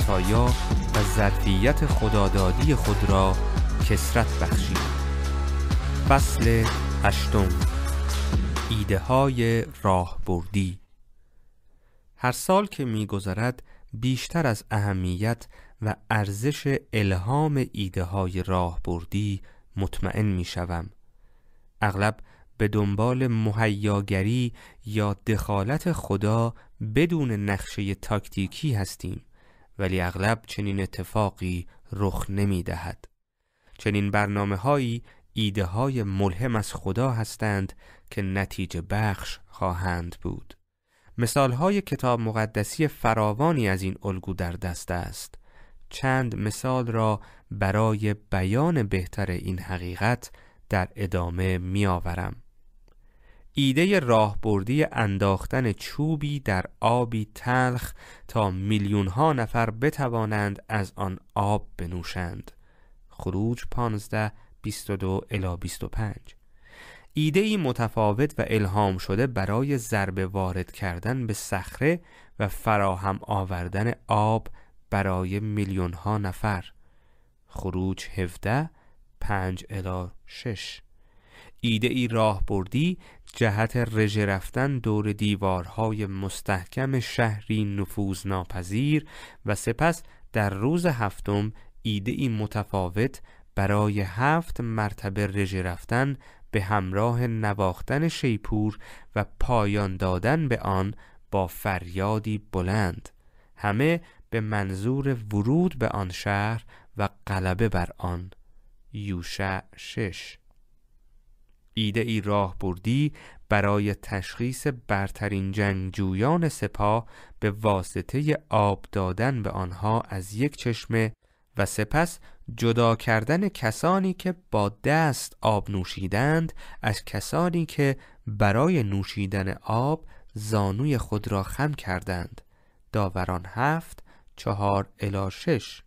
عطایا و ظرفیت خدادادی خود را کسرت بخشید فصل هشتم ایده های راهبردی هر سال که گذرد بیشتر از اهمیت و ارزش الهام ایده های بردی مطمئن می شوم. اغلب به دنبال مهیاگری یا دخالت خدا بدون نقشه تاکتیکی هستیم ولی اغلب چنین اتفاقی رخ نمی دهد. چنین برنامه هایی ایده های ملهم از خدا هستند که نتیجه بخش خواهند بود. مثال های کتاب مقدسی فراوانی از این الگو در دست است. چند مثال را برای بیان بهتر این حقیقت در ادامه می آورم. ایده راهبردی انداختن چوبی در آبی تلخ تا میلیون ها نفر بتوانند از آن آب بنوشند خروج 15 22 الی 25 ایده متفاوت و الهام شده برای ضربه وارد کردن به صخره و فراهم آوردن آب برای میلیون ها نفر خروج 17 5 الی 6 ایده ای جهت رژه رفتن دور دیوارهای مستحکم شهری نفوذ ناپذیر و سپس در روز هفتم ایده ای متفاوت برای هفت مرتبه رژه رفتن به همراه نواختن شیپور و پایان دادن به آن با فریادی بلند همه به منظور ورود به آن شهر و غلبه بر آن یوشع شش ایده ای راه بردی برای تشخیص برترین جنگجویان سپاه به واسطه آب دادن به آنها از یک چشمه و سپس جدا کردن کسانی که با دست آب نوشیدند از کسانی که برای نوشیدن آب زانوی خود را خم کردند داوران هفت چهار الا شش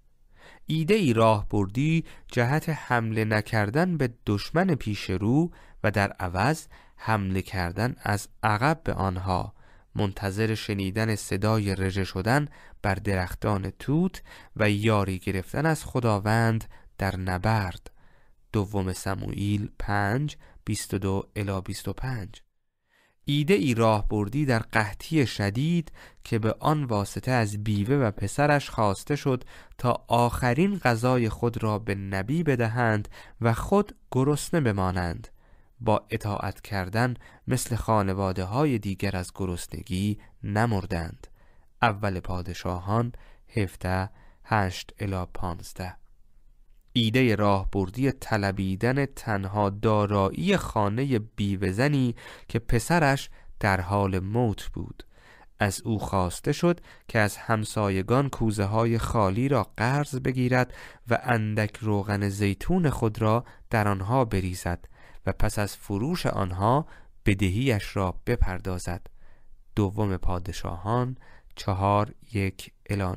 ایده ای راه بردی جهت حمله نکردن به دشمن پیش رو و در عوض حمله کردن از عقب به آنها منتظر شنیدن صدای رژه شدن بر درختان توت و یاری گرفتن از خداوند در نبرد دوم سموئیل 5 22 25 ایده ای راه بردی در قحطی شدید که به آن واسطه از بیوه و پسرش خواسته شد تا آخرین غذای خود را به نبی بدهند و خود گرسنه بمانند با اطاعت کردن مثل خانواده های دیگر از گرسنگی نمردند اول پادشاهان هفته 8 الا ایده راهبردی طلبیدن تنها دارایی خانه بیوزنی که پسرش در حال موت بود از او خواسته شد که از همسایگان کوزه های خالی را قرض بگیرد و اندک روغن زیتون خود را در آنها بریزد و پس از فروش آنها بدهیش را بپردازد دوم پادشاهان چهار یک الا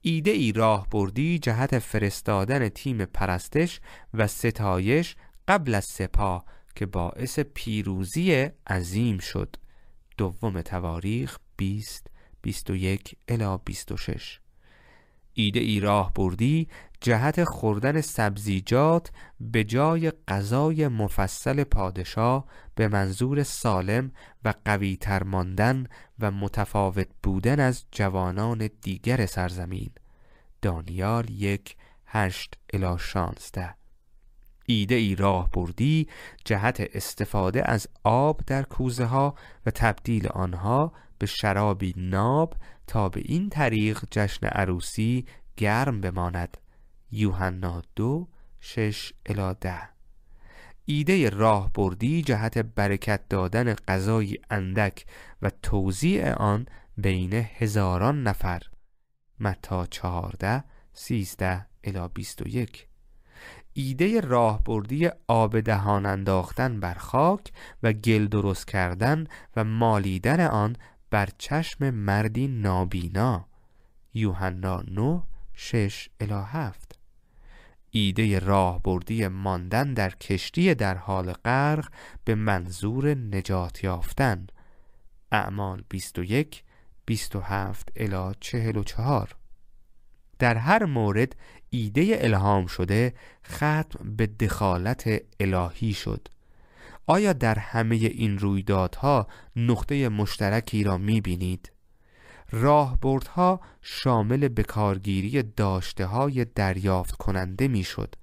ایده ای راه بردی جهت فرستادن تیم پرستش و ستایش قبل از سپاه که باعث پیروزی عظیم شد دوم تواریخ 20 21 الا 26 ایده ای راه بردی جهت خوردن سبزیجات به جای غذای مفصل پادشاه به منظور سالم و قویتر ماندن و متفاوت بودن از جوانان دیگر سرزمین دانیال یک هشت الا ایده ای راه بردی جهت استفاده از آب در کوزه ها و تبدیل آنها به شرابی ناب تا به این طریق جشن عروسی گرم بماند یوحنا دو ایده راهبردی جهت برکت دادن غذای اندک و توزیع آن بین هزاران نفر متا چهارده سیزده الا 21 ایده راهبردی آب دهان انداختن بر خاک و گل درست کردن و مالیدن آن بر چشم مردی نابینا یوحنا 9 6 الی 7 ایده راهبردی ماندن در کشتی در حال غرق به منظور نجات یافتن اعمال 21 27 الی 44 در هر مورد ایده الهام شده ختم به دخالت الهی شد آیا در همه این رویدادها نقطه مشترکی را می بینید؟ راهبردها شامل بکارگیری داشته های دریافت کننده میشد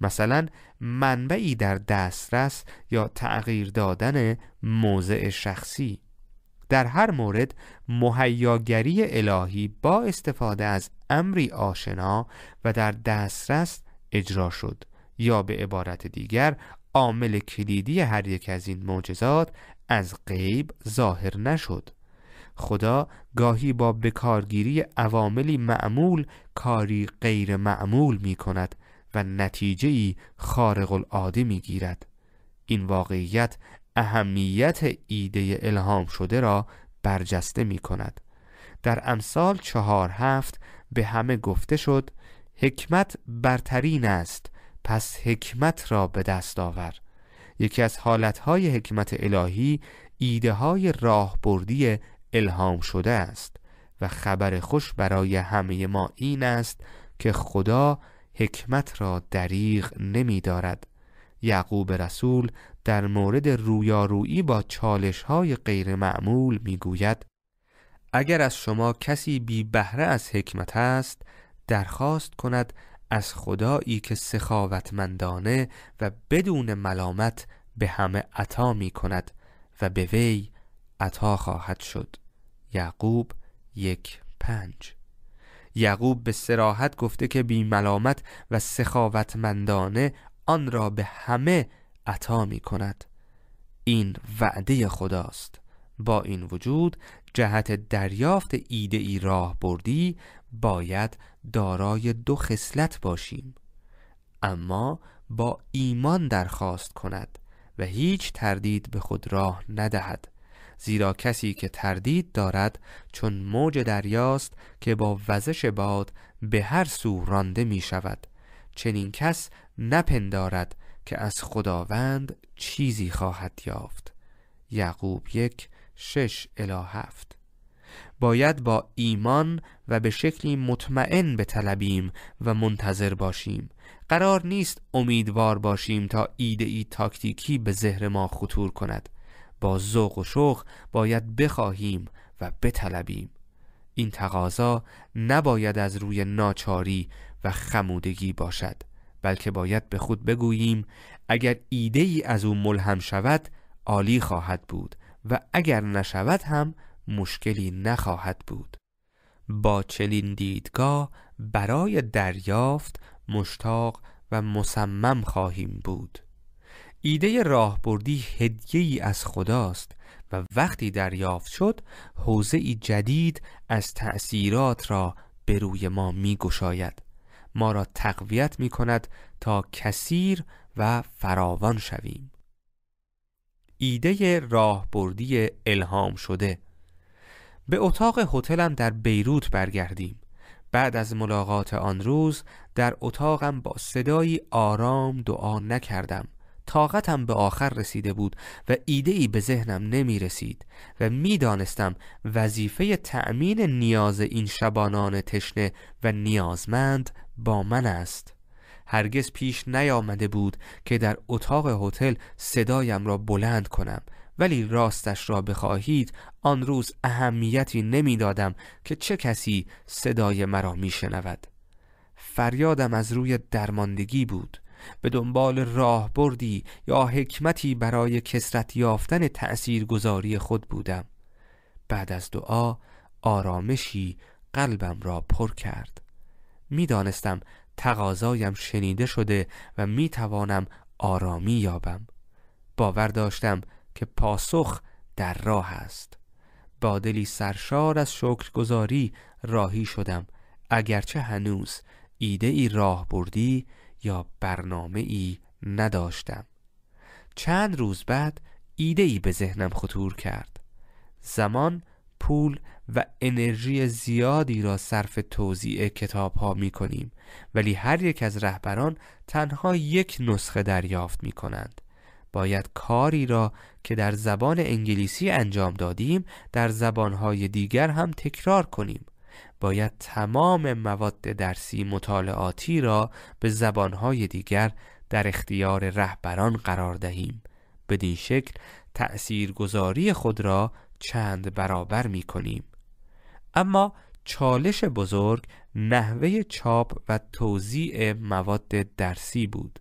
مثلا منبعی در دسترس یا تغییر دادن موضع شخصی در هر مورد مهیاگری الهی با استفاده از امری آشنا و در دسترس اجرا شد یا به عبارت دیگر عامل کلیدی هر یک از این معجزات از غیب ظاهر نشد خدا گاهی با بکارگیری عواملی معمول کاری غیر معمول می کند و نتیجه ای خارق العاده می گیرد. این واقعیت اهمیت ایده الهام شده را برجسته می کند. در امثال چهار هفت به همه گفته شد حکمت برترین است پس حکمت را به دست آور یکی از حالتهای حکمت الهی ایده های راهبردی الهام شده است و خبر خوش برای همه ما این است که خدا حکمت را دریغ نمی دارد یعقوب رسول در مورد رویارویی با چالش های غیر معمول می گوید اگر از شما کسی بی بهره از حکمت است درخواست کند از خدایی که سخاوتمندانه و بدون ملامت به همه عطا می کند و به وی عطا خواهد شد یعقوب یک پنج یعقوب به سراحت گفته که بی ملامت و سخاوتمندانه آن را به همه عطا می کند این وعده خداست با این وجود جهت دریافت ایده ای راه بردی باید دارای دو خصلت باشیم اما با ایمان درخواست کند و هیچ تردید به خود راه ندهد زیرا کسی که تردید دارد چون موج دریاست که با وزش باد به هر سو رانده می شود چنین کس نپندارد که از خداوند چیزی خواهد یافت یعقوب یک شش باید با ایمان و به شکلی مطمئن به طلبیم و منتظر باشیم قرار نیست امیدوار باشیم تا ایده ای تاکتیکی به زهر ما خطور کند با ذوق و شوق باید بخواهیم و بطلبیم این تقاضا نباید از روی ناچاری و خمودگی باشد بلکه باید به خود بگوییم اگر ایده ای از او ملهم شود عالی خواهد بود و اگر نشود هم مشکلی نخواهد بود با چنین دیدگاه برای دریافت مشتاق و مصمم خواهیم بود ایده راهبردی هدیه ای از خداست و وقتی دریافت شد حوزه ای جدید از تأثیرات را به روی ما می گشاید ما را تقویت می کند تا کثیر و فراوان شویم ایده راهبردی الهام شده به اتاق هتلم در بیروت برگردیم بعد از ملاقات آن روز در اتاقم با صدایی آرام دعا نکردم طاقتم به آخر رسیده بود و ایده ای به ذهنم نمی رسید و میدانستم وظیفه تأمین نیاز این شبانان تشنه و نیازمند با من است هرگز پیش نیامده بود که در اتاق هتل صدایم را بلند کنم ولی راستش را بخواهید آن روز اهمیتی نمیدادم که چه کسی صدای مرا میشنود فریادم از روی درماندگی بود به دنبال راهبردی یا حکمتی برای کسرت یافتن گذاری خود بودم بعد از دعا آرامشی قلبم را پر کرد میدانستم تقاضایم شنیده شده و می توانم آرامی یابم باور داشتم که پاسخ در راه است با دلی سرشار از شکرگزاری راهی شدم اگرچه هنوز ایده ای راه بردی یا برنامه ای نداشتم چند روز بعد ایده ای به ذهنم خطور کرد زمان پول و انرژی زیادی را صرف توضیع کتاب ها می کنیم ولی هر یک از رهبران تنها یک نسخه دریافت می کنند باید کاری را که در زبان انگلیسی انجام دادیم در زبانهای دیگر هم تکرار کنیم باید تمام مواد درسی مطالعاتی را به زبانهای دیگر در اختیار رهبران قرار دهیم بدین شکل تأثیرگذاری خود را چند برابر می کنیم اما چالش بزرگ نحوه چاپ و توزیع مواد درسی بود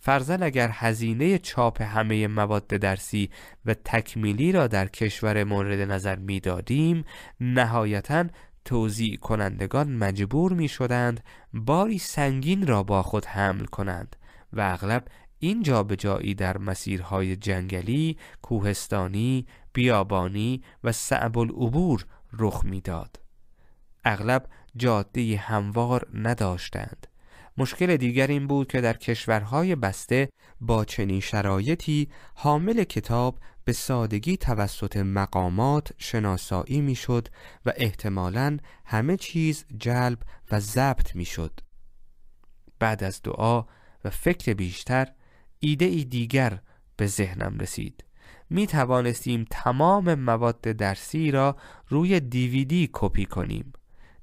فرزن اگر هزینه چاپ همه مواد درسی و تکمیلی را در کشور مورد نظر میدادیم نهایتاً توزیع کنندگان مجبور می شدند باری سنگین را با خود حمل کنند و اغلب این جابجایی در مسیرهای جنگلی، کوهستانی، بیابانی و صعب العبور رخ میداد. اغلب جاده هموار نداشتند. مشکل دیگر این بود که در کشورهای بسته با چنین شرایطی حامل کتاب به سادگی توسط مقامات شناسایی میشد و احتمالا همه چیز جلب و ضبط میشد. بعد از دعا و فکر بیشتر ایده ای دیگر به ذهنم رسید. می توانستیم تمام مواد درسی را روی دیویدی کپی کنیم.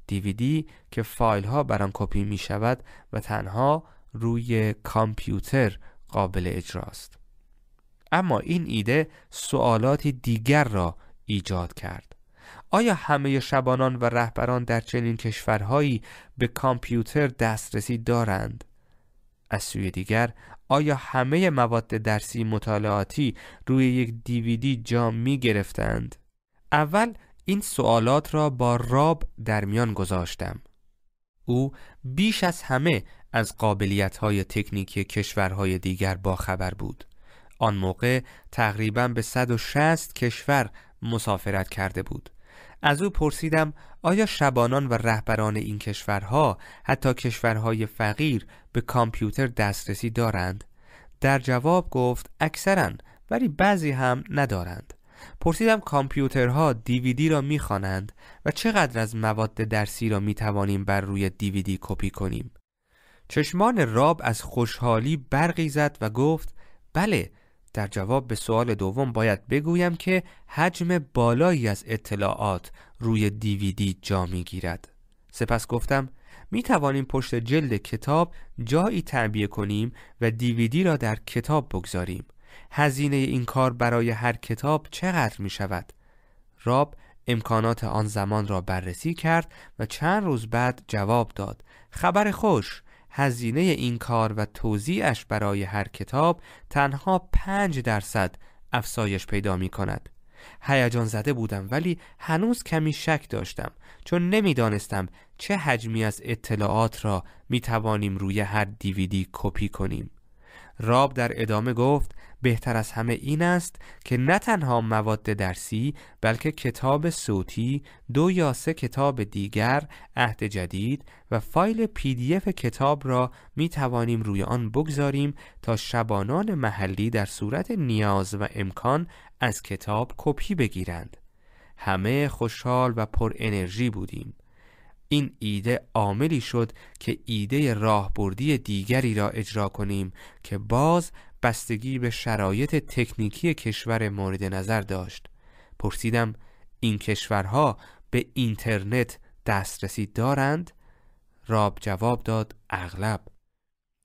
دیویدی که فایل ها بر آن کپی می شود و تنها روی کامپیوتر قابل اجراست. اما این ایده سوالاتی دیگر را ایجاد کرد آیا همه شبانان و رهبران در چنین کشورهایی به کامپیوتر دسترسی دارند از سوی دیگر آیا همه مواد درسی مطالعاتی روی یک دیویدی جا می گرفتند؟ اول این سوالات را با راب در میان گذاشتم او بیش از همه از قابلیت های تکنیکی کشورهای دیگر باخبر بود آن موقع تقریبا به 160 کشور مسافرت کرده بود از او پرسیدم آیا شبانان و رهبران این کشورها حتی کشورهای فقیر به کامپیوتر دسترسی دارند در جواب گفت اکثرا ولی بعضی هم ندارند پرسیدم کامپیوترها دیویدی را میخوانند و چقدر از مواد درسی را میتوانیم بر روی دیویدی کپی کنیم چشمان راب از خوشحالی برقی زد و گفت بله در جواب به سوال دوم باید بگویم که حجم بالایی از اطلاعات روی دیویدی جا می گیرد. سپس گفتم می توانیم پشت جلد کتاب جایی تعبیه کنیم و دیویدی را در کتاب بگذاریم. هزینه این کار برای هر کتاب چقدر می شود؟ راب امکانات آن زمان را بررسی کرد و چند روز بعد جواب داد خبر خوش هزینه این کار و توزیعش برای هر کتاب تنها پنج درصد افزایش پیدا می کند. هیجان زده بودم ولی هنوز کمی شک داشتم چون نمیدانستم چه حجمی از اطلاعات را می توانیم روی هر دیویدی کپی کنیم. راب در ادامه گفت بهتر از همه این است که نه تنها مواد درسی بلکه کتاب صوتی دو یا سه کتاب دیگر عهد جدید و فایل پی دی اف کتاب را می توانیم روی آن بگذاریم تا شبانان محلی در صورت نیاز و امکان از کتاب کپی بگیرند همه خوشحال و پر انرژی بودیم این ایده عاملی شد که ایده راهبردی دیگری را اجرا کنیم که باز بستگی به شرایط تکنیکی کشور مورد نظر داشت پرسیدم این کشورها به اینترنت دسترسی دارند راب جواب داد اغلب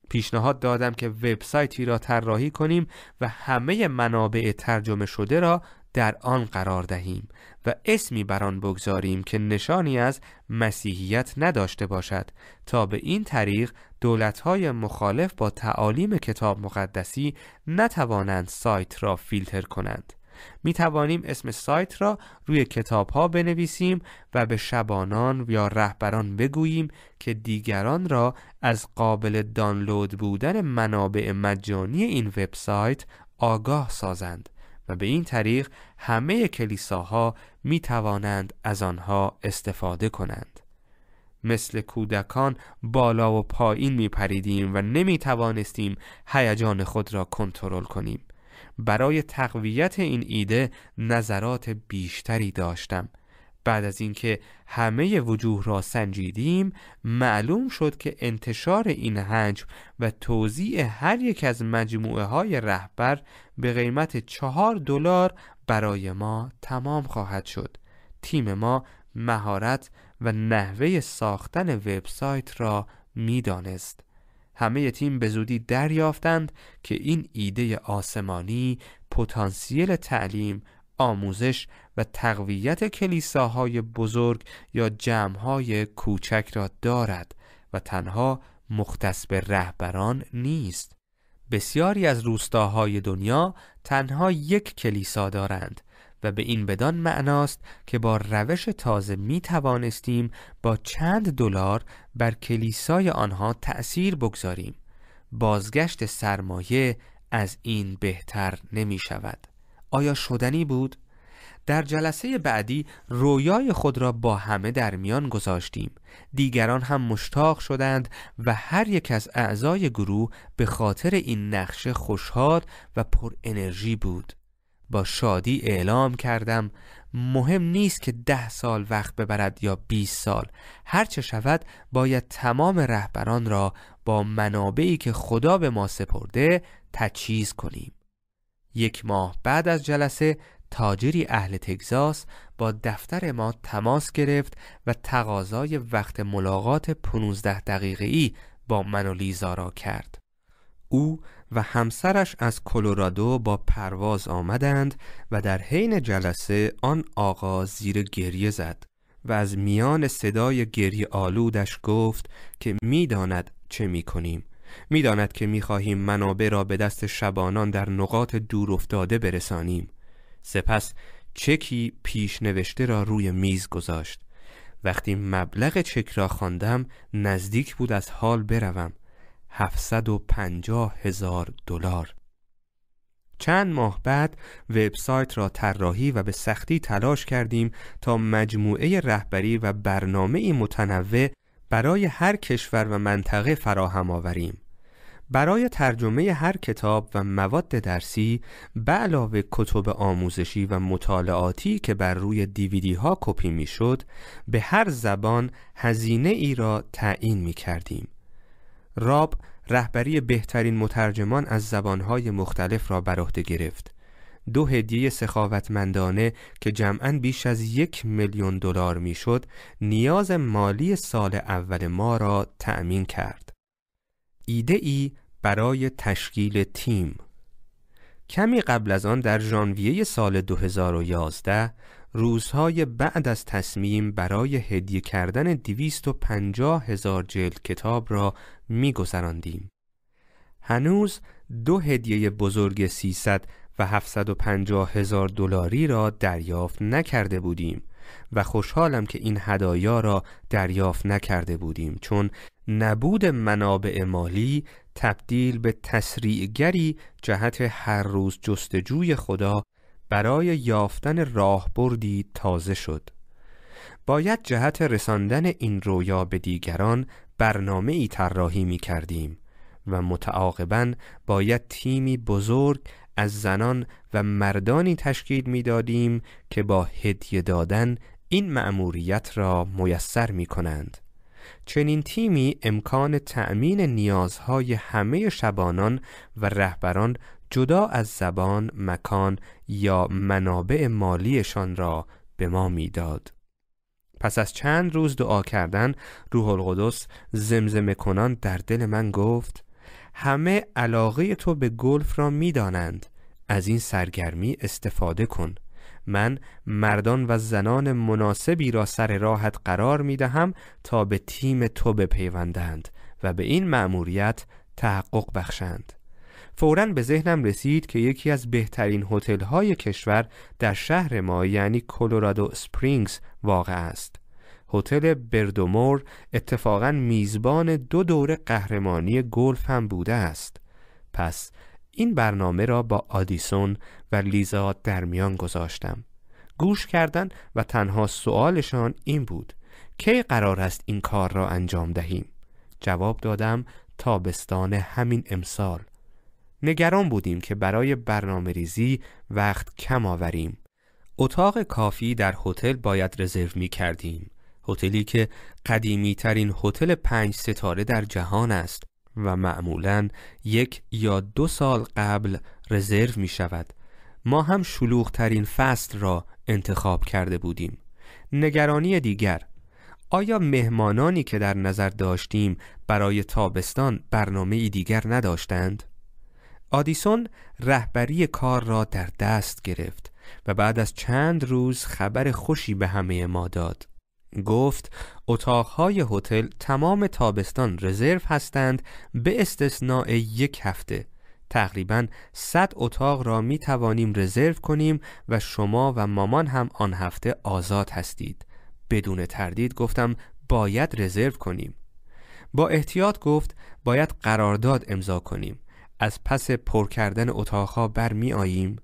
پیشنهاد دادم که وبسایتی را طراحی کنیم و همه منابع ترجمه شده را در آن قرار دهیم و اسمی بر آن بگذاریم که نشانی از مسیحیت نداشته باشد تا به این طریق دولتهای مخالف با تعالیم کتاب مقدسی نتوانند سایت را فیلتر کنند می توانیم اسم سایت را روی کتاب ها بنویسیم و به شبانان یا رهبران بگوییم که دیگران را از قابل دانلود بودن منابع مجانی این وبسایت آگاه سازند و به این طریق همه کلیساها می توانند از آنها استفاده کنند. مثل کودکان بالا و پایین می پریدیم و نمی توانستیم هیجان خود را کنترل کنیم. برای تقویت این ایده نظرات بیشتری داشتم بعد از اینکه همه وجوه را سنجیدیم معلوم شد که انتشار این هنج و توضیع هر یک از مجموعه های رهبر به قیمت چهار دلار برای ما تمام خواهد شد تیم ما مهارت و نحوه ساختن وبسایت را میدانست همه تیم به زودی دریافتند که این ایده آسمانی پتانسیل تعلیم آموزش و تقویت کلیساهای بزرگ یا جمعهای کوچک را دارد و تنها مختص به رهبران نیست بسیاری از روستاهای دنیا تنها یک کلیسا دارند و به این بدان معناست که با روش تازه می توانستیم با چند دلار بر کلیسای آنها تأثیر بگذاریم بازگشت سرمایه از این بهتر نمی شود آیا شدنی بود؟ در جلسه بعدی رویای خود را با همه در میان گذاشتیم دیگران هم مشتاق شدند و هر یک از اعضای گروه به خاطر این نقشه خوشحال و پر انرژی بود با شادی اعلام کردم مهم نیست که ده سال وقت ببرد یا 20 سال هر چه شود باید تمام رهبران را با منابعی که خدا به ما سپرده تجهیز کنیم یک ماه بعد از جلسه تاجری اهل تگزاس با دفتر ما تماس گرفت و تقاضای وقت ملاقات 15 دقیقه ای با من و لیزا را کرد. او و همسرش از کلورادو با پرواز آمدند و در حین جلسه آن آقا زیر گریه زد و از میان صدای گریه آلودش گفت که میداند چه می میداند که میخواهیم منابع را به دست شبانان در نقاط دور افتاده برسانیم سپس چکی پیشنوشته را روی میز گذاشت وقتی مبلغ چک را خواندم نزدیک بود از حال بروم 750 هزار دلار چند ماه بعد وبسایت را طراحی و به سختی تلاش کردیم تا مجموعه رهبری و برنامه متنوع برای هر کشور و منطقه فراهم آوریم برای ترجمه هر کتاب و مواد درسی به علاوه کتب آموزشی و مطالعاتی که بر روی دیویدی ها کپی میشد به هر زبان هزینه ای را تعیین می کردیم. راب رهبری بهترین مترجمان از زبانهای مختلف را بر عهده گرفت. دو هدیه سخاوتمندانه که جمعا بیش از یک میلیون دلار میشد نیاز مالی سال اول ما را تأمین کرد. ایده ای برای تشکیل تیم کمی قبل از آن در ژانویه سال 2011 روزهای بعد از تصمیم برای هدیه کردن 250 هزار جلد کتاب را میگذراندیم. هنوز دو هدیه بزرگ 300 و 750 هزار دلاری را دریافت نکرده بودیم و خوشحالم که این هدایا را دریافت نکرده بودیم چون نبود منابع مالی تبدیل به تسریعگری جهت هر روز جستجوی خدا برای یافتن راهبردی تازه شد باید جهت رساندن این رویا به دیگران برنامه ای طراحی می کردیم و متعاقبا باید تیمی بزرگ از زنان و مردانی تشکیل می دادیم که با هدیه دادن این مأموریت را میسر می کنند چنین تیمی امکان تأمین نیازهای همه شبانان و رهبران جدا از زبان، مکان یا منابع مالیشان را به ما میداد. پس از چند روز دعا کردن روح القدس زمزمه کنان در دل من گفت همه علاقه تو به گلف را میدانند از این سرگرمی استفاده کن من مردان و زنان مناسبی را سر راهت قرار می دهم تا به تیم تو بپیوندند و به این مأموریت تحقق بخشند فورا به ذهنم رسید که یکی از بهترین هتل های کشور در شهر ما یعنی کلرادو سپرینگز واقع است هتل بردومور اتفاقا میزبان دو دوره قهرمانی گلف هم بوده است پس این برنامه را با آدیسون و لیزا در میان گذاشتم گوش کردن و تنها سوالشان این بود کی قرار است این کار را انجام دهیم جواب دادم تابستان همین امسال نگران بودیم که برای برنامه ریزی وقت کم آوریم اتاق کافی در هتل باید رزرو می کردیم هتلی که قدیمی ترین هتل پنج ستاره در جهان است و معمولا یک یا دو سال قبل رزرو می شود ما هم شلوغ ترین فصل را انتخاب کرده بودیم نگرانی دیگر آیا مهمانانی که در نظر داشتیم برای تابستان برنامه دیگر نداشتند؟ آدیسون رهبری کار را در دست گرفت و بعد از چند روز خبر خوشی به همه ما داد گفت اتاقهای هتل تمام تابستان رزرو هستند به استثناء یک هفته تقریبا 100 اتاق را می توانیم رزرو کنیم و شما و مامان هم آن هفته آزاد هستید بدون تردید گفتم باید رزرو کنیم با احتیاط گفت باید قرارداد امضا کنیم از پس پر کردن اتاقها می آییم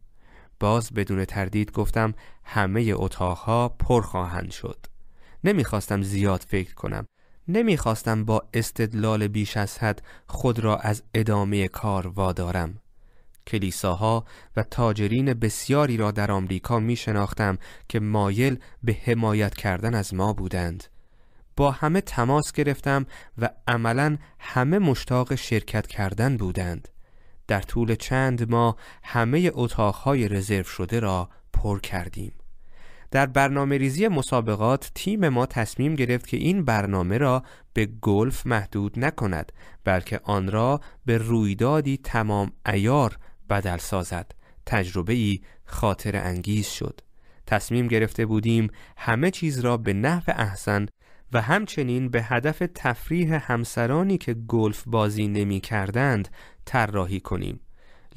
باز بدون تردید گفتم همه اتاقها پر خواهند شد نمیخواستم زیاد فکر کنم نمیخواستم با استدلال بیش از حد خود را از ادامه کار وادارم کلیساها و تاجرین بسیاری را در آمریکا می شناختم که مایل به حمایت کردن از ما بودند با همه تماس گرفتم و عملا همه مشتاق شرکت کردن بودند در طول چند ماه همه اتاقهای رزرو شده را پر کردیم در برنامه ریزی مسابقات تیم ما تصمیم گرفت که این برنامه را به گلف محدود نکند بلکه آن را به رویدادی تمام ایار بدل سازد تجربه ای خاطر انگیز شد تصمیم گرفته بودیم همه چیز را به نحو احسن و همچنین به هدف تفریح همسرانی که گلف بازی نمی کردند طراحی کنیم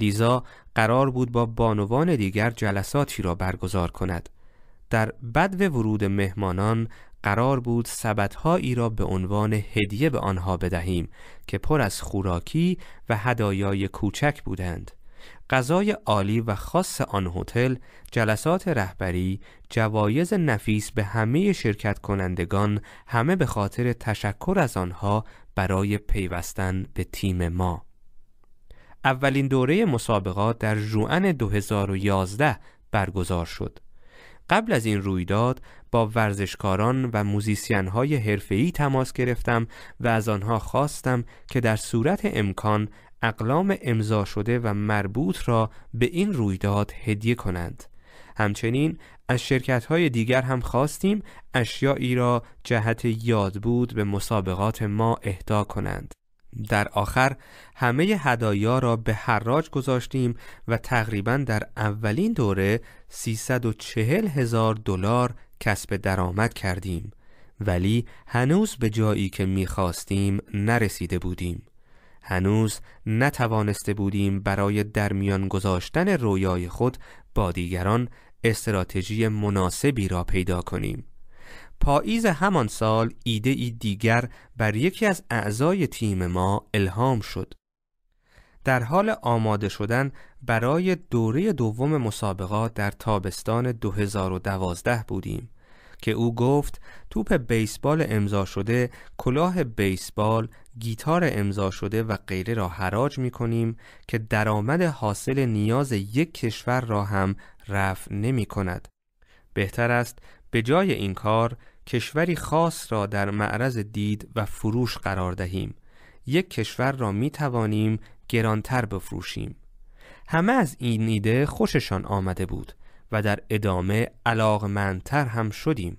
لیزا قرار بود با بانوان دیگر جلساتی را برگزار کند در بدو ورود مهمانان قرار بود سبدهایی را به عنوان هدیه به آنها بدهیم که پر از خوراکی و هدایای کوچک بودند. غذای عالی و خاص آن هتل، جلسات رهبری، جوایز نفیس به همه شرکت کنندگان همه به خاطر تشکر از آنها برای پیوستن به تیم ما. اولین دوره مسابقات در جوان 2011 برگزار شد. قبل از این رویداد با ورزشکاران و موزیسین های حرفه‌ای تماس گرفتم و از آنها خواستم که در صورت امکان اقلام امضا شده و مربوط را به این رویداد هدیه کنند. همچنین از شرکت های دیگر هم خواستیم اشیایی را جهت یاد بود به مسابقات ما اهدا کنند. در آخر همه هدایا را به حراج گذاشتیم و تقریبا در اولین دوره 340 هزار دلار کسب درآمد کردیم ولی هنوز به جایی که میخواستیم نرسیده بودیم هنوز نتوانسته بودیم برای درمیان گذاشتن رویای خود با دیگران استراتژی مناسبی را پیدا کنیم پاییز همان سال ایده ای دیگر بر یکی از اعضای تیم ما الهام شد در حال آماده شدن برای دوره دوم مسابقات در تابستان 2012 بودیم که او گفت توپ بیسبال امضا شده، کلاه بیسبال، گیتار امضا شده و غیره را حراج می کنیم که درآمد حاصل نیاز یک کشور را هم رفع نمی کند. بهتر است به جای این کار کشوری خاص را در معرض دید و فروش قرار دهیم یک کشور را می توانیم گرانتر بفروشیم همه از این ایده خوششان آمده بود و در ادامه علاقمندتر هم شدیم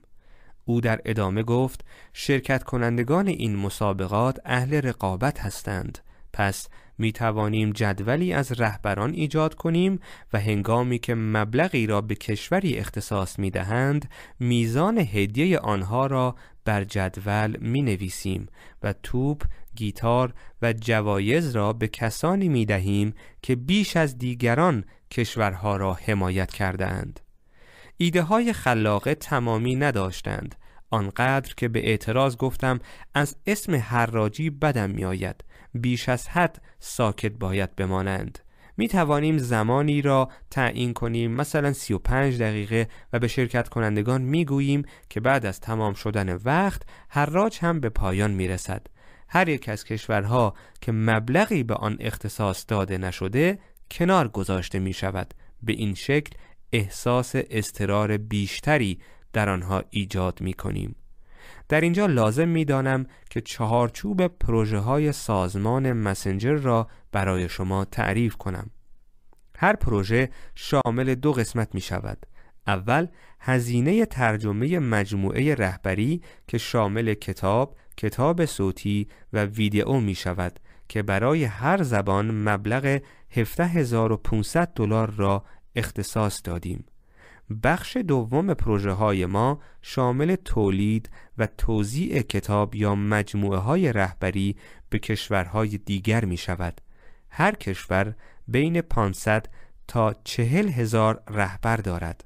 او در ادامه گفت شرکت کنندگان این مسابقات اهل رقابت هستند پس می توانیم جدولی از رهبران ایجاد کنیم و هنگامی که مبلغی را به کشوری اختصاص می دهند میزان هدیه آنها را بر جدول می نویسیم و توپ، گیتار و جوایز را به کسانی می دهیم که بیش از دیگران کشورها را حمایت کردند. ایده های خلاقه تمامی نداشتند آنقدر که به اعتراض گفتم از اسم حراجی بدم میآید بیش از حد ساکت باید بمانند می توانیم زمانی را تعیین کنیم مثلا 35 دقیقه و به شرکت کنندگان می گوییم که بعد از تمام شدن وقت حراج هم به پایان می رسد. هر یک از کشورها که مبلغی به آن اختصاص داده نشده کنار گذاشته می شود به این شکل احساس استرار بیشتری در آنها ایجاد می کنیم در اینجا لازم می دانم که چهارچوب پروژه های سازمان مسنجر را برای شما تعریف کنم. هر پروژه شامل دو قسمت می شود. اول هزینه ترجمه مجموعه رهبری که شامل کتاب، کتاب صوتی و ویدئو می شود که برای هر زبان مبلغ 17500 دلار را اختصاص دادیم. بخش دوم پروژه های ما شامل تولید و توزیع کتاب یا مجموعه های رهبری به کشورهای دیگر می شود. هر کشور بین 500 تا چهل هزار رهبر دارد.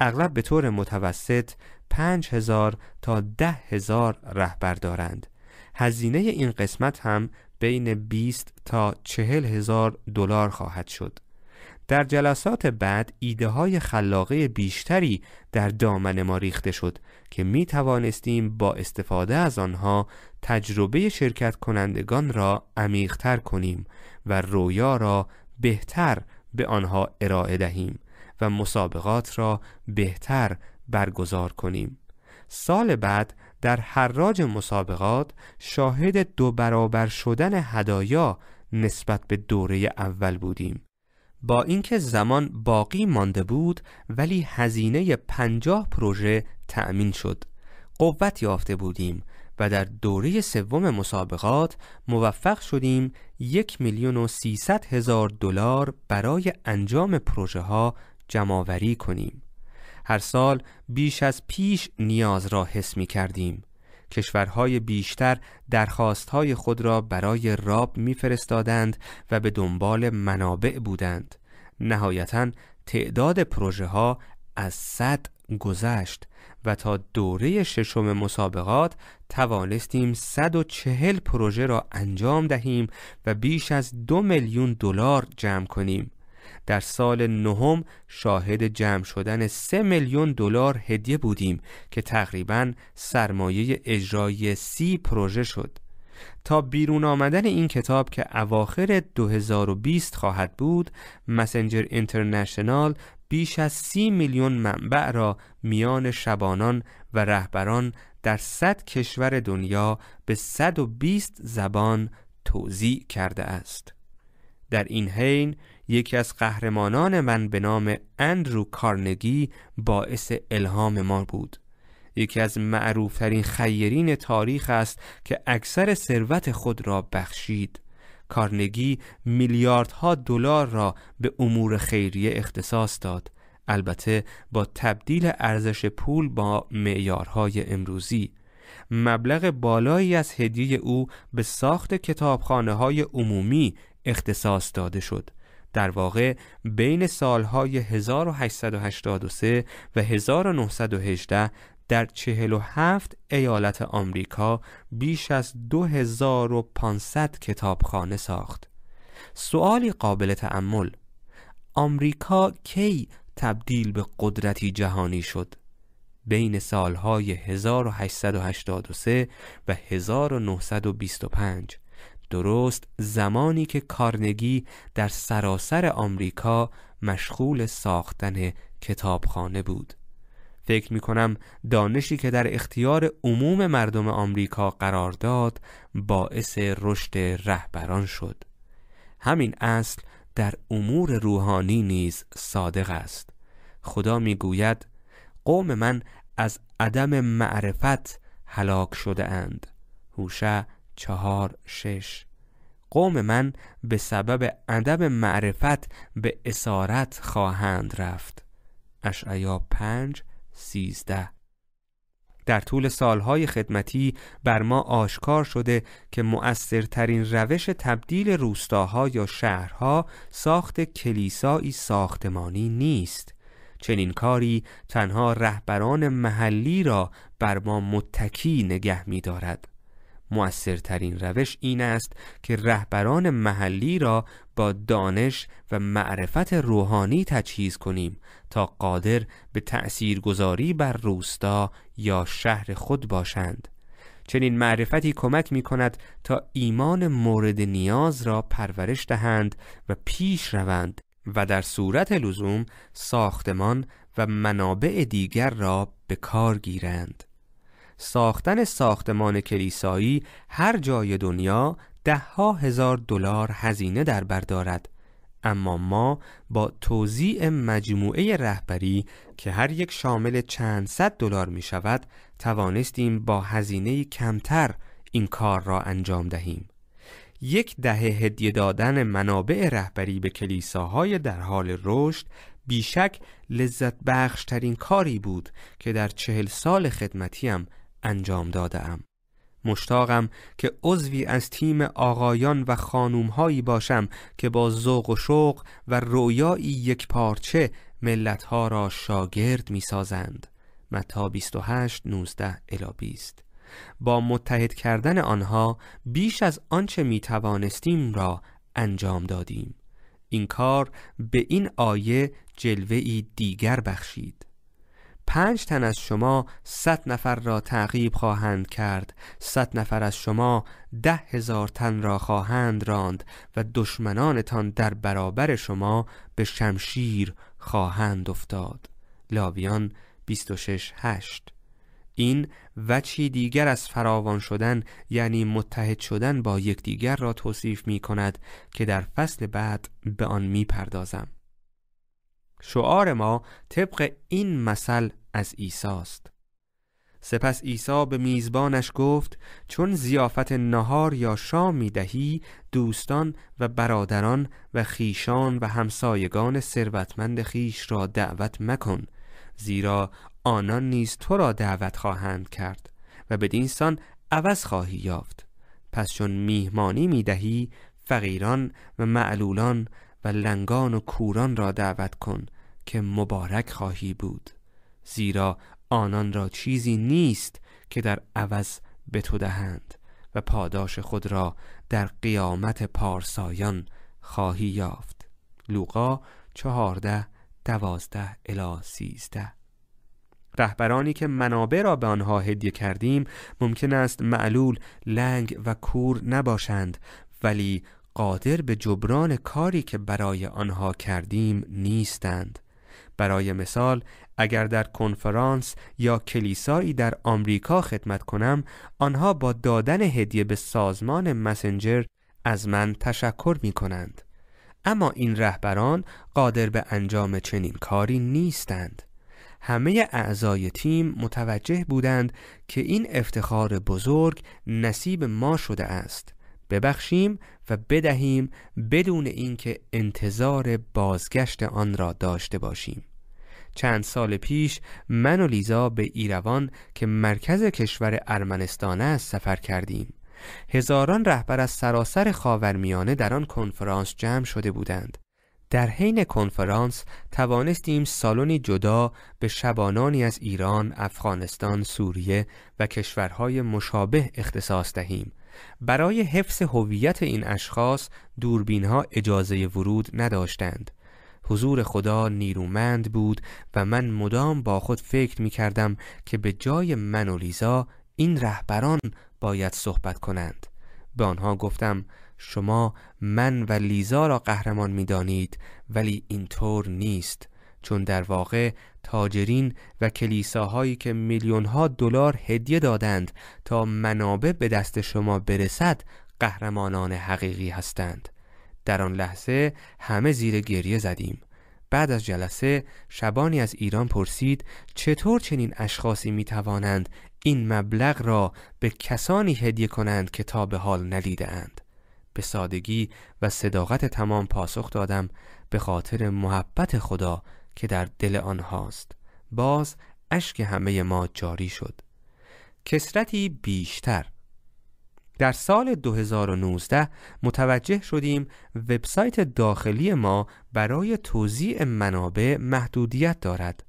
اغلب به طور متوسط 5000 تا ده هزار رهبر دارند. هزینه این قسمت هم بین 20 تا چهل هزار دلار خواهد شد. در جلسات بعد ایده های خلاقه بیشتری در دامن ما ریخته شد که می توانستیم با استفاده از آنها تجربه شرکت کنندگان را عمیقتر کنیم و رویا را بهتر به آنها ارائه دهیم و مسابقات را بهتر برگزار کنیم. سال بعد در حراج مسابقات شاهد دو برابر شدن هدایا نسبت به دوره اول بودیم با اینکه زمان باقی مانده بود ولی هزینه پنجاه پروژه تأمین شد قوت یافته بودیم و در دوره سوم مسابقات موفق شدیم یک میلیون و سیصد هزار دلار برای انجام پروژه ها جمعوری کنیم هر سال بیش از پیش نیاز را حس می کردیم کشورهای بیشتر درخواستهای خود را برای راب میفرستادند و به دنبال منابع بودند نهایتا تعداد پروژه ها از صد گذشت و تا دوره ششم مسابقات توانستیم 140 پروژه را انجام دهیم و بیش از دو میلیون دلار جمع کنیم در سال نهم شاهد جمع شدن 3 میلیون دلار هدیه بودیم که تقریبا سرمایه اجرایی سی پروژه شد تا بیرون آمدن این کتاب که اواخر 2020 خواهد بود مسنجر اینترنشنال بیش از سی میلیون منبع را میان شبانان و رهبران در 100 کشور دنیا به 120 زبان توضیح کرده است. در این حین یکی از قهرمانان من به نام اندرو کارنگی باعث الهام ما بود یکی از معروفترین خیرین تاریخ است که اکثر ثروت خود را بخشید کارنگی میلیاردها دلار را به امور خیریه اختصاص داد البته با تبدیل ارزش پول با معیارهای امروزی مبلغ بالایی از هدیه او به ساخت کتابخانه های عمومی اختصاص داده شد در واقع بین سالهای 1883 و 1918 در 47 ایالت آمریکا بیش از 2500 کتابخانه ساخت. سؤالی قابل تأمل آمریکا کی تبدیل به قدرتی جهانی شد؟ بین سالهای 1883 و 1925 درست زمانی که کارنگی در سراسر آمریکا مشغول ساختن کتابخانه بود فکر می کنم دانشی که در اختیار عموم مردم آمریکا قرار داد باعث رشد رهبران شد همین اصل در امور روحانی نیز صادق است خدا می گوید قوم من از عدم معرفت هلاک شده اند هوشه چهار شش قوم من به سبب ادب معرفت به اسارت خواهند رفت اشعیا پنج سیزده در طول سالهای خدمتی بر ما آشکار شده که مؤثرترین روش تبدیل روستاها یا شهرها ساخت کلیسایی ساختمانی نیست چنین کاری تنها رهبران محلی را بر ما متکی نگه می دارد. موثرترین روش این است که رهبران محلی را با دانش و معرفت روحانی تجهیز کنیم تا قادر به تأثیرگذاری بر روستا یا شهر خود باشند چنین معرفتی کمک می کند تا ایمان مورد نیاز را پرورش دهند و پیش روند و در صورت لزوم ساختمان و منابع دیگر را به کار گیرند ساختن ساختمان کلیسایی هر جای دنیا ده ها هزار دلار هزینه در بر دارد اما ما با توزیع مجموعه رهبری که هر یک شامل چند صد دلار می شود توانستیم با هزینه کمتر این کار را انجام دهیم یک دهه هدیه دادن منابع رهبری به کلیساهای در حال رشد بیشک لذت بخشترین کاری بود که در چهل سال خدمتیم انجام ام. مشتاقم که عضوی از تیم آقایان و خانومهایی باشم که با ذوق و شوق و رویایی یک پارچه ملتها را شاگرد می سازند. متا 28 19 الی 20 با متحد کردن آنها بیش از آنچه می توانستیم را انجام دادیم این کار به این آیه جلوه دیگر بخشید پنج تن از شما صد نفر را تعقیب خواهند کرد صد نفر از شما ده هزار تن را خواهند راند و دشمنانتان در برابر شما به شمشیر خواهند افتاد لاویان 26 8 این وچی دیگر از فراوان شدن یعنی متحد شدن با یکدیگر را توصیف می کند که در فصل بعد به آن می پردازم شعار ما طبق این مثل از عیساست سپس عیسی به میزبانش گفت چون زیافت نهار یا شام می دهی دوستان و برادران و خیشان و همسایگان ثروتمند خیش را دعوت مکن زیرا آنان نیز تو را دعوت خواهند کرد و به سان عوض خواهی یافت پس چون میهمانی می دهی فقیران و معلولان و لنگان و کوران را دعوت کن که مبارک خواهی بود زیرا آنان را چیزی نیست که در عوض به تو دهند و پاداش خود را در قیامت پارسایان خواهی یافت لوقا چهارده دوازده الا رهبرانی که منابع را به آنها هدیه کردیم ممکن است معلول لنگ و کور نباشند ولی قادر به جبران کاری که برای آنها کردیم نیستند برای مثال اگر در کنفرانس یا کلیسایی در آمریکا خدمت کنم آنها با دادن هدیه به سازمان مسنجر از من تشکر می کنند اما این رهبران قادر به انجام چنین کاری نیستند همه اعضای تیم متوجه بودند که این افتخار بزرگ نصیب ما شده است ببخشیم و بدهیم بدون اینکه انتظار بازگشت آن را داشته باشیم چند سال پیش من و لیزا به ایروان که مرکز کشور ارمنستان است سفر کردیم هزاران رهبر از سراسر خاورمیانه در آن کنفرانس جمع شده بودند در حین کنفرانس توانستیم سالنی جدا به شبانانی از ایران، افغانستان، سوریه و کشورهای مشابه اختصاص دهیم برای حفظ هویت این اشخاص دوربین ها اجازه ورود نداشتند حضور خدا نیرومند بود و من مدام با خود فکر می کردم که به جای من و لیزا این رهبران باید صحبت کنند به آنها گفتم شما من و لیزا را قهرمان می دانید ولی اینطور نیست چون در واقع تاجرین و کلیساهایی که میلیونها دلار هدیه دادند تا منابع به دست شما برسد قهرمانان حقیقی هستند در آن لحظه همه زیر گریه زدیم بعد از جلسه شبانی از ایران پرسید چطور چنین اشخاصی می توانند این مبلغ را به کسانی هدیه کنند که تا به حال ندیدهاند به سادگی و صداقت تمام پاسخ دادم به خاطر محبت خدا که در دل آنهاست باز اشک همه ما جاری شد کسرتی بیشتر در سال 2019 متوجه شدیم وبسایت داخلی ما برای توزیع منابع محدودیت دارد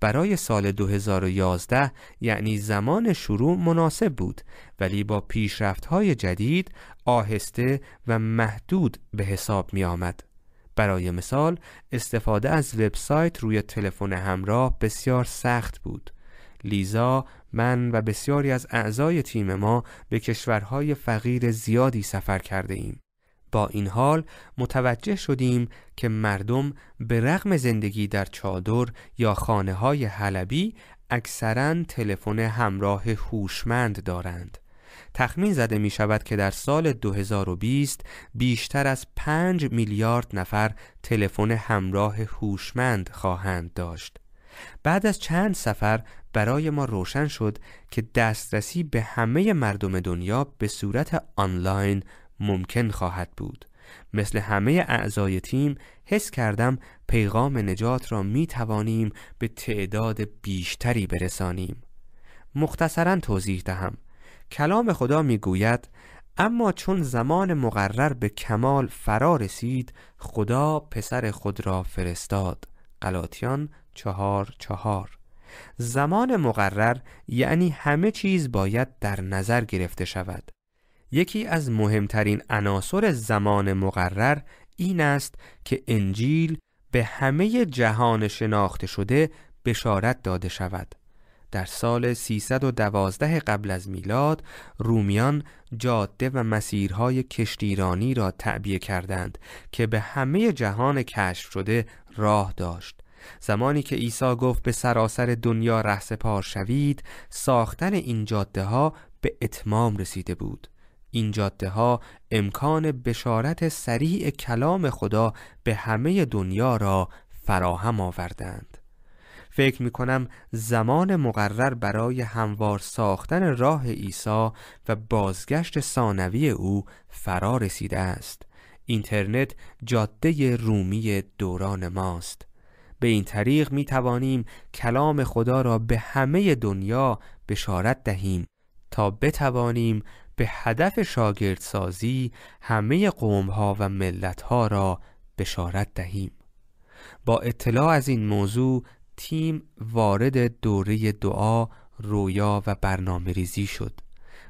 برای سال 2011 یعنی زمان شروع مناسب بود ولی با پیشرفت های جدید آهسته و محدود به حساب می آمد. برای مثال استفاده از وبسایت روی تلفن همراه بسیار سخت بود لیزا من و بسیاری از اعضای تیم ما به کشورهای فقیر زیادی سفر کرده ایم با این حال متوجه شدیم که مردم به رغم زندگی در چادر یا خانه های حلبی اکثرا تلفن همراه هوشمند دارند تخمین زده می شود که در سال 2020 بیشتر از 5 میلیارد نفر تلفن همراه هوشمند خواهند داشت. بعد از چند سفر برای ما روشن شد که دسترسی به همه مردم دنیا به صورت آنلاین ممکن خواهد بود. مثل همه اعضای تیم حس کردم پیغام نجات را می توانیم به تعداد بیشتری برسانیم. مختصرا توضیح دهم. کلام خدا میگوید اما چون زمان مقرر به کمال فرا رسید خدا پسر خود را فرستاد قلاتیان چهار چهار زمان مقرر یعنی همه چیز باید در نظر گرفته شود یکی از مهمترین عناصر زمان مقرر این است که انجیل به همه جهان شناخته شده بشارت داده شود در سال 312 قبل از میلاد رومیان جاده و مسیرهای کشتیرانی را تعبیه کردند که به همه جهان کشف شده راه داشت زمانی که عیسی گفت به سراسر دنیا رهسپار شوید ساختن این جاده ها به اتمام رسیده بود این جاده ها امکان بشارت سریع کلام خدا به همه دنیا را فراهم آوردند فکر می کنم زمان مقرر برای هموار ساختن راه عیسی و بازگشت ثانوی او فرا رسیده است اینترنت جاده رومی دوران ماست به این طریق می توانیم کلام خدا را به همه دنیا بشارت دهیم تا بتوانیم به هدف شاگردسازی همه ها و ها را بشارت دهیم با اطلاع از این موضوع تیم وارد دوره دعا، رویا و برنامه ریزی شد.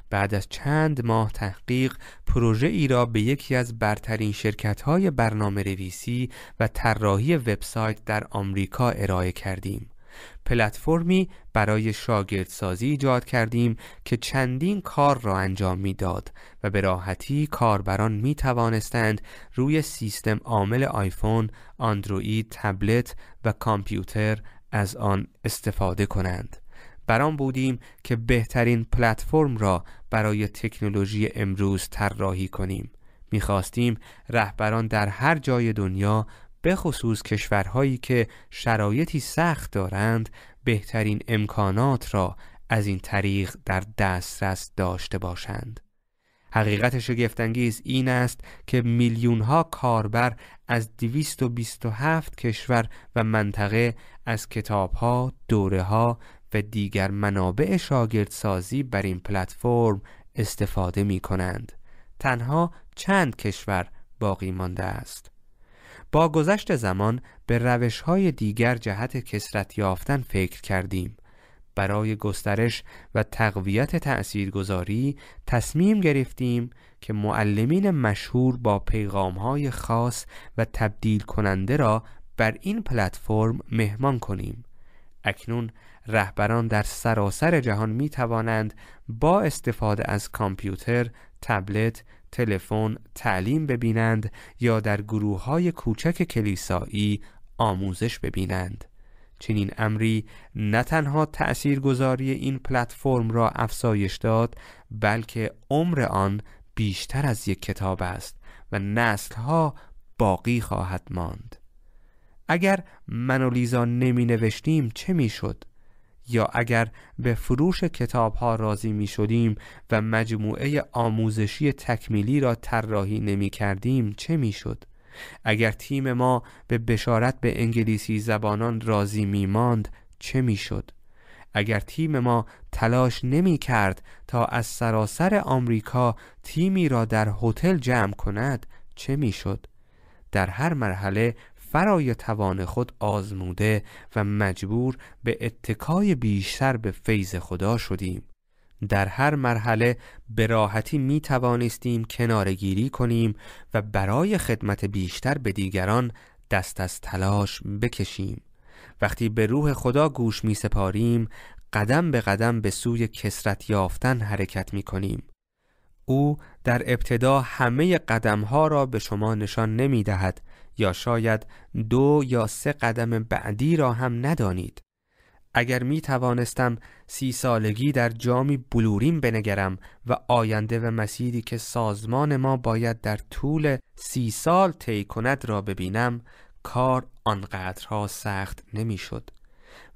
بعد از چند ماه تحقیق پروژه ای را به یکی از برترین شرکت های برنامه و طراحی وبسایت در آمریکا ارائه کردیم. پلتفرمی برای شاگردسازی ایجاد کردیم که چندین کار را انجام میداد و به راحتی کاربران می توانستند روی سیستم عامل آیفون، اندروید، تبلت و کامپیوتر از آن استفاده کنند برام بودیم که بهترین پلتفرم را برای تکنولوژی امروز طراحی کنیم میخواستیم رهبران در هر جای دنیا به خصوص کشورهایی که شرایطی سخت دارند بهترین امکانات را از این طریق در دسترس داشته باشند حقیقت شگفتانگیز این است که میلیونها کاربر از 227 کشور و منطقه از کتابها، ها و دیگر منابع شاگردسازی بر این پلتفرم استفاده می کنند. تنها چند کشور باقی مانده است. با گذشت زمان به روش های دیگر جهت کسرت یافتن فکر کردیم. برای گسترش و تقویت تأثیرگذاری تصمیم گرفتیم که معلمین مشهور با های خاص و تبدیل کننده را بر این پلتفرم مهمان کنیم اکنون رهبران در سراسر جهان می توانند با استفاده از کامپیوتر، تبلت، تلفن تعلیم ببینند یا در گروه های کوچک کلیسایی آموزش ببینند. چنین امری نه تنها تأثیرگذاری این پلتفرم را افزایش داد بلکه عمر آن بیشتر از یک کتاب است و ها باقی خواهد ماند اگر من و لیزا نمی نوشتیم چه می شد؟ یا اگر به فروش کتاب ها راضی می شدیم و مجموعه آموزشی تکمیلی را طراحی نمی کردیم چه می شد؟ اگر تیم ما به بشارت به انگلیسی زبانان راضی می ماند چه می شد؟ اگر تیم ما تلاش نمی کرد تا از سراسر آمریکا تیمی را در هتل جمع کند چه شد؟ در هر مرحله فرای توان خود آزموده و مجبور به اتکای بیشتر به فیض خدا شدیم در هر مرحله به راحتی می توانستیم کنارگیری کنیم و برای خدمت بیشتر به دیگران دست از تلاش بکشیم وقتی به روح خدا گوش می سپاریم قدم به قدم به سوی کسرت یافتن حرکت می کنیم. او در ابتدا همه قدم ها را به شما نشان نمی دهد یا شاید دو یا سه قدم بعدی را هم ندانید. اگر می توانستم سی سالگی در جامی بلورین بنگرم و آینده و مسیری که سازمان ما باید در طول سی سال طی کند را ببینم کار آنقدرها سخت نمیشد.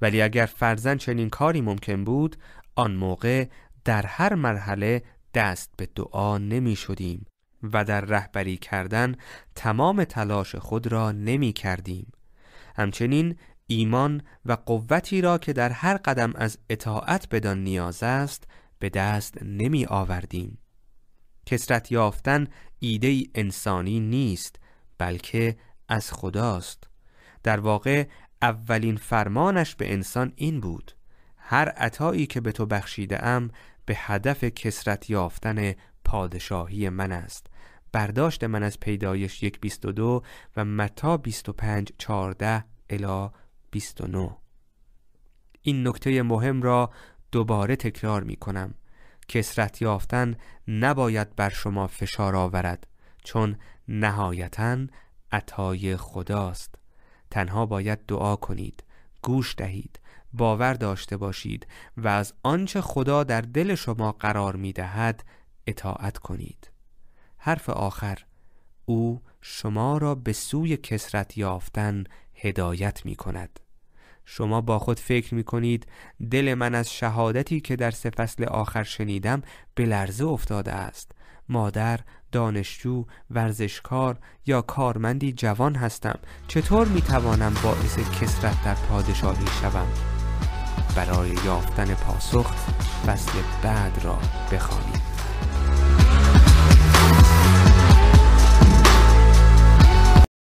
ولی اگر فرزن چنین کاری ممکن بود آن موقع در هر مرحله دست به دعا نمی شدیم و در رهبری کردن تمام تلاش خود را نمی کردیم. همچنین ایمان و قوتی را که در هر قدم از اطاعت بدان نیاز است به دست نمی آوردیم. کسرت یافتن ایده انسانی نیست بلکه از خداست. در واقع اولین فرمانش به انسان این بود هر عطایی که به تو بخشیده ام به هدف کسرت یافتن پادشاهی من است برداشت من از پیدایش یک بیست و دو و متا بیست و پنج چارده الا بیست و نو. این نکته مهم را دوباره تکرار می کنم کسرت یافتن نباید بر شما فشار آورد چون نهایتا عطای خداست تنها باید دعا کنید گوش دهید باور داشته باشید و از آنچه خدا در دل شما قرار می دهد اطاعت کنید حرف آخر او شما را به سوی کسرت یافتن هدایت می کند شما با خود فکر می کنید دل من از شهادتی که در سه فصل آخر شنیدم به لرزه افتاده است مادر دانشجو، ورزشکار یا کارمندی جوان هستم چطور می توانم باعث کسرت در پادشاهی شوم؟ برای یافتن پاسخ فصل بعد را بخوانید.